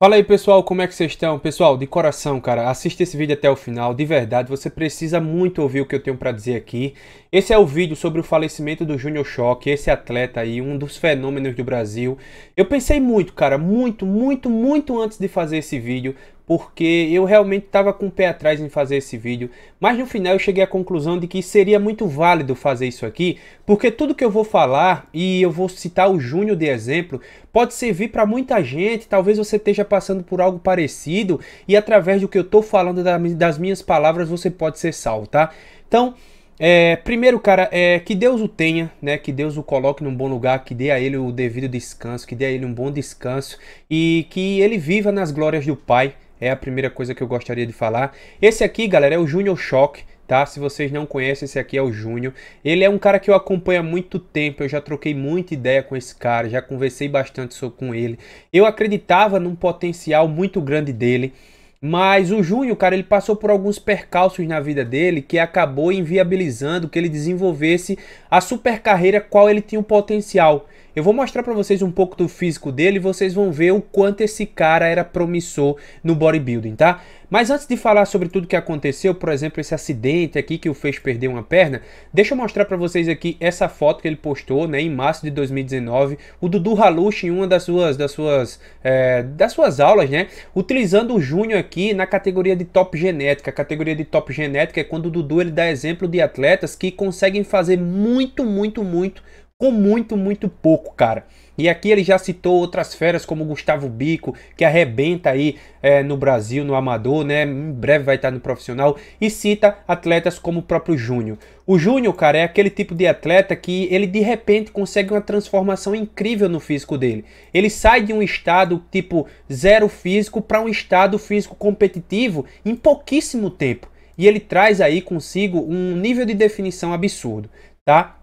Fala aí pessoal, como é que vocês estão? Pessoal, de coração, cara, assista esse vídeo até o final, de verdade, você precisa muito ouvir o que eu tenho para dizer aqui. Esse é o vídeo sobre o falecimento do Júnior Choque, esse atleta aí, um dos fenômenos do Brasil. Eu pensei muito, cara, muito, muito, muito antes de fazer esse vídeo, porque eu realmente estava com o pé atrás em fazer esse vídeo, mas no final eu cheguei à conclusão de que seria muito válido fazer isso aqui, porque tudo que eu vou falar, e eu vou citar o Júnior de exemplo, pode servir para muita gente, talvez você esteja passando por algo parecido, e através do que eu estou falando das minhas palavras você pode ser salvo, tá? Então, é, primeiro, cara, é, que Deus o tenha, né? Que Deus o coloque num bom lugar, que dê a ele o devido descanso, que dê a ele um bom descanso e que ele viva nas glórias do Pai, é a primeira coisa que eu gostaria de falar. Esse aqui, galera, é o Junior Shock, tá? Se vocês não conhecem, esse aqui é o Júnior. Ele é um cara que eu acompanho há muito tempo, eu já troquei muita ideia com esse cara, já conversei bastante com ele. Eu acreditava num potencial muito grande dele, mas o Júnior, cara, ele passou por alguns percalços na vida dele que acabou inviabilizando que ele desenvolvesse a super carreira qual ele tinha o potencial. Eu vou mostrar para vocês um pouco do físico dele e vocês vão ver o quanto esse cara era promissor no bodybuilding, tá? Mas antes de falar sobre tudo que aconteceu, por exemplo, esse acidente aqui que o fez perder uma perna, deixa eu mostrar para vocês aqui essa foto que ele postou, né, em março de 2019, o Dudu Halush em uma das suas das suas é, das suas aulas, né, utilizando o Júnior aqui na categoria de top genética. A categoria de top genética é quando o Dudu ele dá exemplo de atletas que conseguem fazer muito, muito, muito com muito, muito pouco, cara. E aqui ele já citou outras feras como Gustavo Bico, que arrebenta aí é, no Brasil, no Amador, né? Em breve vai estar no profissional. E cita atletas como o próprio Júnior. O Júnior, cara, é aquele tipo de atleta que ele de repente consegue uma transformação incrível no físico dele. Ele sai de um estado tipo zero físico para um estado físico competitivo em pouquíssimo tempo. E ele traz aí consigo um nível de definição absurdo, tá?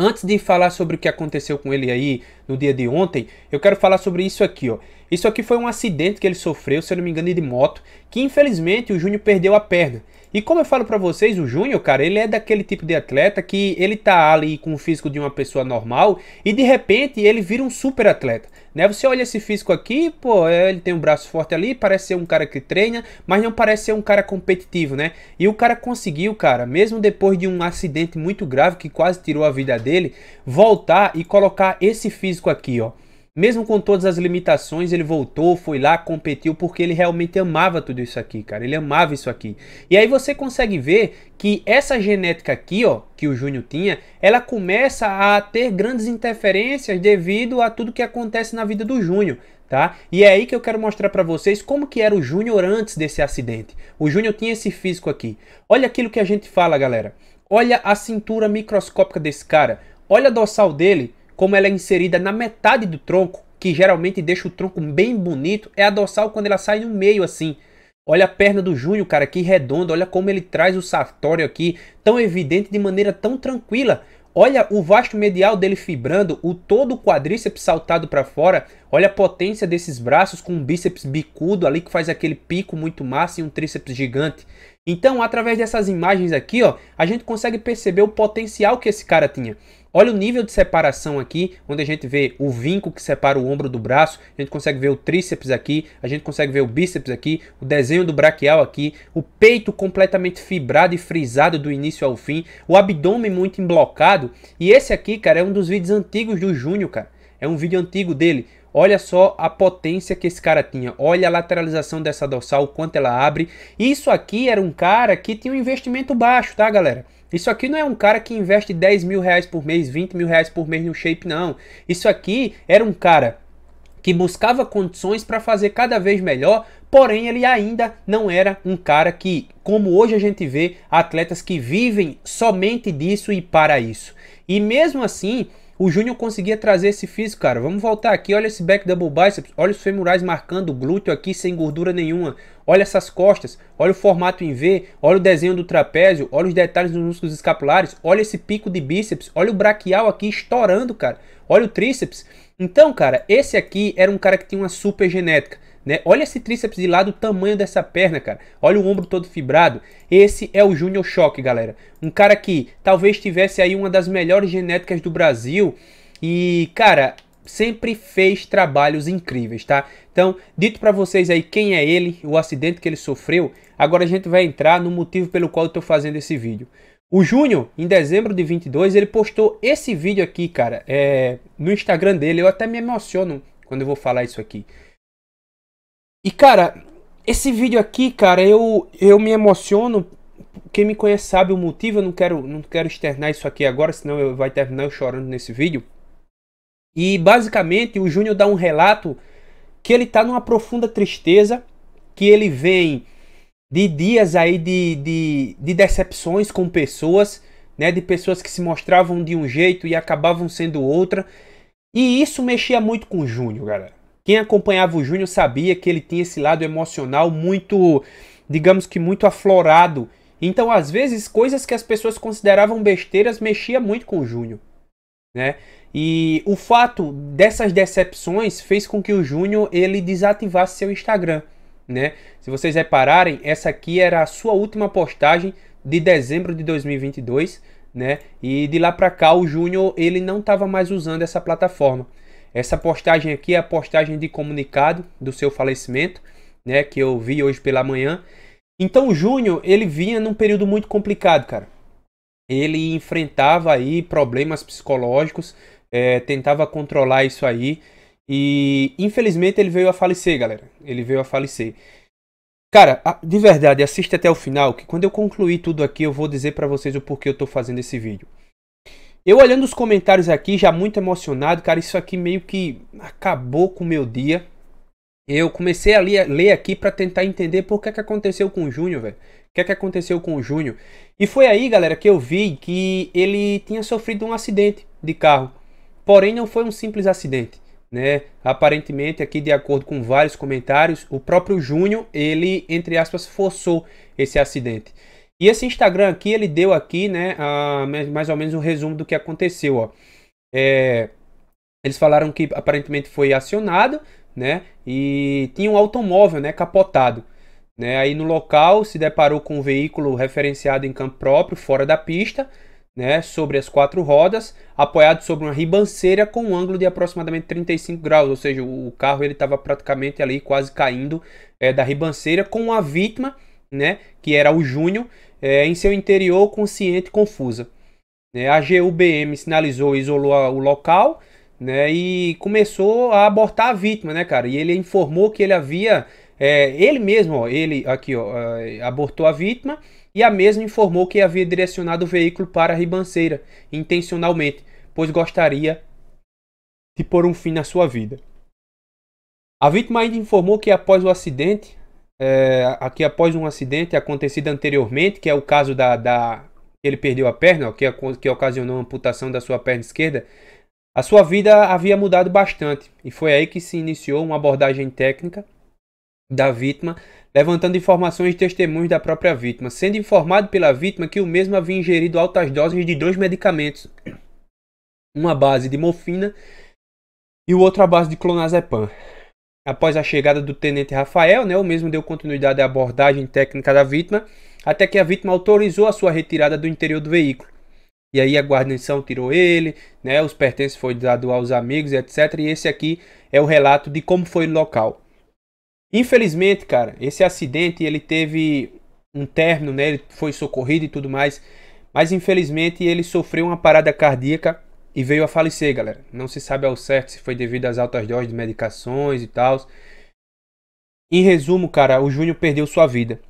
Antes de falar sobre o que aconteceu com ele aí, no dia de ontem, eu quero falar sobre isso aqui, ó. Isso aqui foi um acidente que ele sofreu, se eu não me engano, de moto, que infelizmente o Júnior perdeu a perna. E como eu falo para vocês, o Júnior, cara, ele é daquele tipo de atleta que ele tá ali com o físico de uma pessoa normal e de repente ele vira um super atleta. Né? Você olha esse físico aqui, pô, é, ele tem um braço forte ali, parece ser um cara que treina, mas não parece ser um cara competitivo, né? E o cara conseguiu, cara, mesmo depois de um acidente muito grave que quase tirou a vida dele, voltar e colocar esse físico físico aqui, ó. Mesmo com todas as limitações, ele voltou, foi lá, competiu, porque ele realmente amava tudo isso aqui, cara. Ele amava isso aqui. E aí você consegue ver que essa genética aqui, ó, que o Júnior tinha, ela começa a ter grandes interferências devido a tudo que acontece na vida do Júnior. Tá? E é aí que eu quero mostrar para vocês como que era o Júnior antes desse acidente. O Júnior tinha esse físico aqui. Olha aquilo que a gente fala, galera. Olha a cintura microscópica desse cara. Olha a dorsal dele como ela é inserida na metade do tronco, que geralmente deixa o tronco bem bonito, é a dorsal quando ela sai no meio assim. Olha a perna do Júnior, cara, que redonda. Olha como ele traz o sartório aqui, tão evidente, de maneira tão tranquila. Olha o vasto medial dele fibrando, o todo o quadríceps saltado para fora. Olha a potência desses braços com um bíceps bicudo ali que faz aquele pico muito massa e um tríceps gigante. Então, através dessas imagens aqui, ó, a gente consegue perceber o potencial que esse cara tinha. Olha o nível de separação aqui, onde a gente vê o vinco que separa o ombro do braço, a gente consegue ver o tríceps aqui, a gente consegue ver o bíceps aqui, o desenho do braquial aqui, o peito completamente fibrado e frisado do início ao fim, o abdômen muito emblocado. E esse aqui, cara, é um dos vídeos antigos do Júnior, cara. É um vídeo antigo dele. Olha só a potência que esse cara tinha. Olha a lateralização dessa dorsal, o quanto ela abre. Isso aqui era um cara que tinha um investimento baixo, tá, galera? Isso aqui não é um cara que investe 10 mil reais por mês, 20 mil reais por mês no shape, não. Isso aqui era um cara que buscava condições para fazer cada vez melhor, porém ele ainda não era um cara que, como hoje a gente vê, atletas que vivem somente disso e para isso. E mesmo assim, o Júnior conseguia trazer esse físico, cara. Vamos voltar aqui, olha esse back double biceps, olha os femurais marcando o glúteo aqui sem gordura nenhuma. Olha essas costas, olha o formato em V, olha o desenho do trapézio, olha os detalhes dos músculos escapulares, olha esse pico de bíceps, olha o braquial aqui estourando, cara. Olha o tríceps. Então, cara, esse aqui era um cara que tinha uma super genética né? Olha esse tríceps de lado, o tamanho dessa perna, cara. Olha o ombro todo fibrado. Esse é o Júnior Choque, galera. Um cara que talvez tivesse aí uma das melhores genéticas do Brasil e, cara, sempre fez trabalhos incríveis, tá? Então, dito para vocês aí quem é ele, o acidente que ele sofreu, agora a gente vai entrar no motivo pelo qual eu tô fazendo esse vídeo. O Júnior, em dezembro de 22, ele postou esse vídeo aqui, cara, é, no Instagram dele. Eu até me emociono quando eu vou falar isso aqui. E cara, esse vídeo aqui, cara, eu, eu me emociono. Quem me conhece sabe o motivo. Eu não quero, não quero externar isso aqui agora, senão eu vai terminar eu chorando nesse vídeo. E basicamente o Júnior dá um relato que ele tá numa profunda tristeza, que ele vem de dias aí de, de, de decepções com pessoas, né? De pessoas que se mostravam de um jeito e acabavam sendo outra. E isso mexia muito com o Júnior, galera. Quem acompanhava o Júnior sabia que ele tinha esse lado emocional muito, digamos que muito aflorado. Então, às vezes, coisas que as pessoas consideravam besteiras mexia muito com o Júnior, né? E o fato dessas decepções fez com que o Júnior ele desativasse seu Instagram, né? Se vocês repararem, essa aqui era a sua última postagem de dezembro de 2022, né? E de lá para cá o Júnior ele não estava mais usando essa plataforma. Essa postagem aqui é a postagem de comunicado do seu falecimento, né, que eu vi hoje pela manhã. Então o Júnior, ele vinha num período muito complicado, cara. Ele enfrentava aí problemas psicológicos, é, tentava controlar isso aí. E infelizmente ele veio a falecer, galera. Ele veio a falecer. Cara, de verdade, assista até o final, que quando eu concluir tudo aqui, eu vou dizer para vocês o porquê eu tô fazendo esse vídeo. Eu olhando os comentários aqui, já muito emocionado, cara, isso aqui meio que acabou com o meu dia. Eu comecei a ler, ler aqui para tentar entender por que, que aconteceu com o Júnior, velho. O que, que aconteceu com o Júnior. E foi aí, galera, que eu vi que ele tinha sofrido um acidente de carro. Porém, não foi um simples acidente. Né? Aparentemente, aqui de acordo com vários comentários, o próprio Júnior, ele, entre aspas, forçou esse acidente. E esse Instagram aqui, ele deu aqui, né, a, mais ou menos um resumo do que aconteceu, ó. É, eles falaram que aparentemente foi acionado, né, e tinha um automóvel, né, capotado. Né, aí no local se deparou com um veículo referenciado em campo próprio, fora da pista, né, sobre as quatro rodas, apoiado sobre uma ribanceira com um ângulo de aproximadamente 35 graus, ou seja, o carro ele estava praticamente ali quase caindo é, da ribanceira, com a vítima, né, que era o Júnior, é, em seu interior consciente confusa. Né? a GUBM sinalizou e isolou o local né, e começou a abortar a vítima, né, cara? E ele informou que ele havia. É, ele mesmo, ó, ele aqui, ó, abortou a vítima e a mesma informou que havia direcionado o veículo para a ribanceira intencionalmente, pois gostaria de pôr um fim na sua vida. A vítima ainda informou que após o acidente, é, aqui após um acidente acontecido anteriormente, que é o caso da, da ele perdeu a perna, que, é, que ocasionou a amputação da sua perna esquerda, a sua vida havia mudado bastante e foi aí que se iniciou uma abordagem técnica da vítima, levantando informações e testemunhos da própria vítima, sendo informado pela vítima que o mesmo havia ingerido altas doses de dois medicamentos, uma base de morfina e o outro base de clonazepam. Após a chegada do tenente Rafael, né, o mesmo deu continuidade à abordagem técnica da vítima, até que a vítima autorizou a sua retirada do interior do veículo. E aí a guarnição tirou ele, né, os pertences foi dado aos amigos, etc. E esse aqui é o relato de como foi o local. Infelizmente, cara, esse acidente ele teve um término, né? Ele foi socorrido e tudo mais, mas infelizmente ele sofreu uma parada cardíaca e veio a falecer, galera. Não se sabe ao certo se foi devido às altas doses de medicações e tal. Em resumo, cara, o Júnior perdeu sua vida.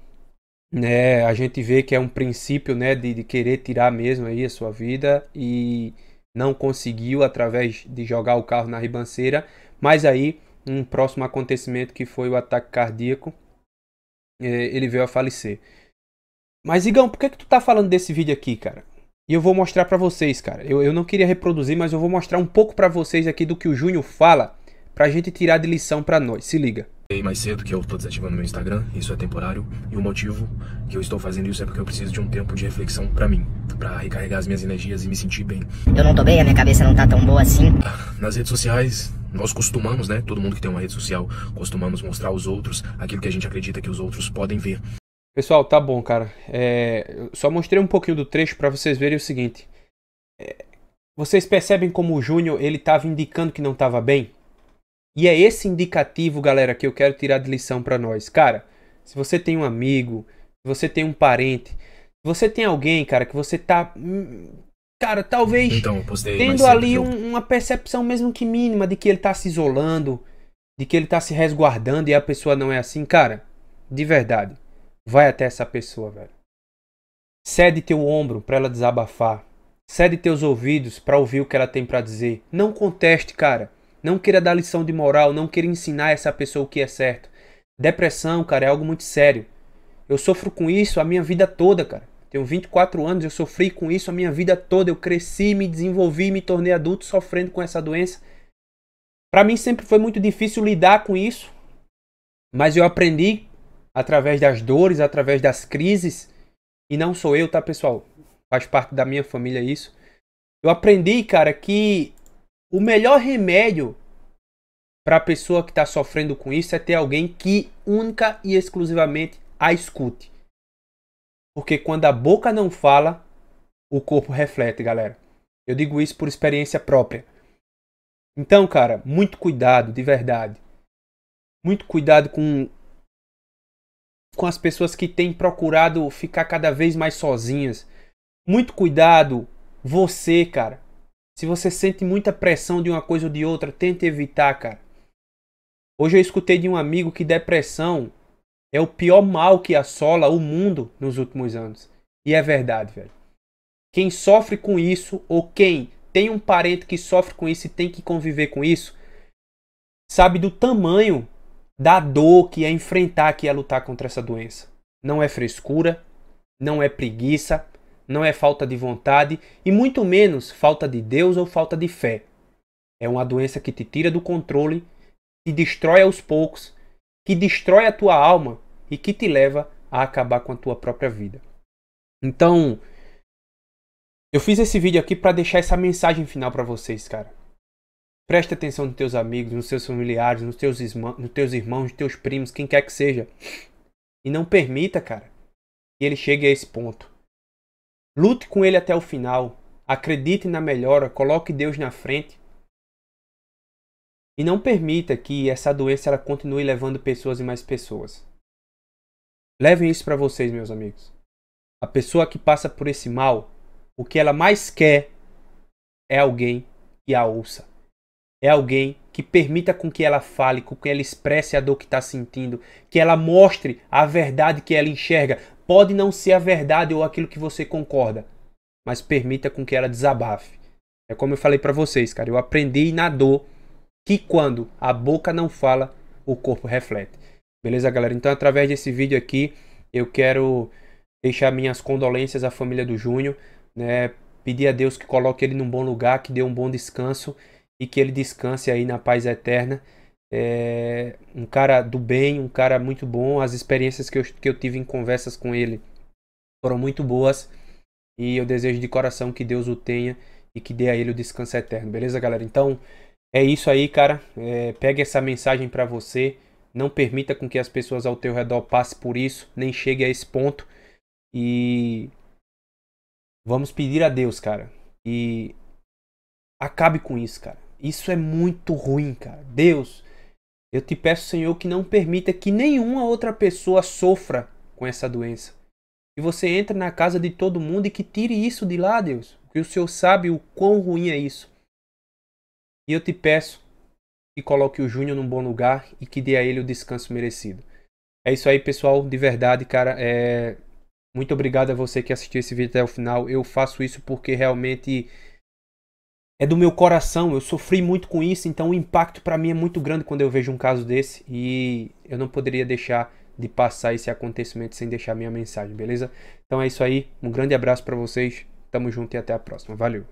Né, a gente vê que é um princípio né, de, de querer tirar mesmo aí a sua vida e não conseguiu através de jogar o carro na ribanceira. Mas aí, um próximo acontecimento que foi o ataque cardíaco, é, ele veio a falecer. Mas, Igão, por que, que tu tá falando desse vídeo aqui, cara? E eu vou mostrar para vocês, cara. Eu, eu não queria reproduzir, mas eu vou mostrar um pouco para vocês aqui do que o Júnior fala para a gente tirar de lição para nós. Se liga. Mais cedo que eu estou desativando meu Instagram, isso é temporário, e o motivo que eu estou fazendo isso é porque eu preciso de um tempo de reflexão para mim, para recarregar as minhas energias e me sentir bem. Eu não tô bem, a minha cabeça não tá tão boa assim. Ah, nas redes sociais, nós costumamos, né? Todo mundo que tem uma rede social, costumamos mostrar aos outros aquilo que a gente acredita que os outros podem ver. Pessoal, tá bom, cara. É, só mostrei um pouquinho do trecho para vocês verem o seguinte. É, vocês percebem como o Júnior ele tava indicando que não tava bem? E é esse indicativo, galera, que eu quero tirar de lição para nós. Cara, se você tem um amigo, se você tem um parente, se você tem alguém, cara, que você tá. Hum, cara, talvez então, tendo ali um, uma percepção, mesmo que mínima, de que ele tá se isolando, de que ele tá se resguardando e a pessoa não é assim, cara, de verdade Vai até essa pessoa, velho. Cede teu ombro para ela desabafar. Cede teus ouvidos para ouvir o que ela tem para dizer. Não conteste, cara. Não queira dar lição de moral, não queira ensinar essa pessoa o que é certo. Depressão, cara, é algo muito sério. Eu sofro com isso a minha vida toda, cara. Tenho 24 anos, eu sofri com isso a minha vida toda. Eu cresci, me desenvolvi, me tornei adulto sofrendo com essa doença. Para mim sempre foi muito difícil lidar com isso, mas eu aprendi através das dores, através das crises. E não sou eu, tá, pessoal? Faz parte da minha família isso. Eu aprendi, cara, que o melhor remédio para a pessoa que está sofrendo com isso é ter alguém que única e exclusivamente a escute. Porque quando a boca não fala, o corpo reflete, galera. Eu digo isso por experiência própria. Então, cara, muito cuidado, de verdade. Muito cuidado com com as pessoas que têm procurado ficar cada vez mais sozinhas. Muito cuidado, você, cara. Se você sente muita pressão de uma coisa ou de outra, tente evitar, cara. Hoje eu escutei de um amigo que depressão é o pior mal que assola o mundo nos últimos anos. E é verdade, velho. Quem sofre com isso ou quem tem um parente que sofre com isso e tem que conviver com isso, sabe do tamanho da dor que é enfrentar, que é lutar contra essa doença. Não é frescura, não é preguiça, não é falta de vontade e muito menos falta de Deus ou falta de fé. É uma doença que te tira do controle, que destrói aos poucos, que destrói a tua alma e que te leva a acabar com a tua própria vida. Então, eu fiz esse vídeo aqui para deixar essa mensagem final para vocês, cara. Preste atenção nos teus amigos, nos seus familiares, nos teus, irmãos, nos teus irmãos, nos teus primos, quem quer que seja. E não permita, cara, que ele chegue a esse ponto. Lute com ele até o final. Acredite na melhora, coloque Deus na frente. E não permita que essa doença ela continue levando pessoas e mais pessoas. Levem isso para vocês, meus amigos. A pessoa que passa por esse mal, o que ela mais quer é alguém que a ouça é alguém que permita com que ela fale, com que ela expresse a dor que está sentindo, que ela mostre a verdade que ela enxerga. Pode não ser a verdade ou aquilo que você concorda, mas permita com que ela desabafe. É como eu falei para vocês, cara, eu aprendi na dor que quando a boca não fala, o corpo reflete. Beleza, galera? Então, através desse vídeo aqui, eu quero deixar minhas condolências à família do Júnior, né? Pedir a Deus que coloque ele num bom lugar, que dê um bom descanso e que ele descanse aí na paz eterna. É um cara do bem, um cara muito bom. As experiências que eu, que eu tive em conversas com ele foram muito boas. E eu desejo de coração que Deus o tenha e que dê a ele o descanso eterno, beleza, galera? Então é isso aí, cara. É, pegue essa mensagem para você. Não permita com que as pessoas ao teu redor passem por isso, nem chegue a esse ponto. E vamos pedir a Deus, cara, e acabe com isso, cara. Isso é muito ruim, cara. Deus, eu te peço, Senhor, que não permita que nenhuma outra pessoa sofra com essa doença. Que você entre na casa de todo mundo e que tire isso de lá, Deus. Porque o Senhor sabe o quão ruim é isso. E eu te peço que coloque o Júnior num bom lugar e que dê a ele o descanso merecido. É isso aí, pessoal. De verdade, cara. É... Muito obrigado a você que assistiu esse vídeo até o final. Eu faço isso porque realmente é do meu coração. Eu sofri muito com isso, então o impacto para mim é muito grande quando eu vejo um caso desse e eu não poderia deixar de passar esse acontecimento sem deixar minha mensagem, beleza? Então é isso aí. Um grande abraço para vocês. Tamo junto e até a próxima. Valeu.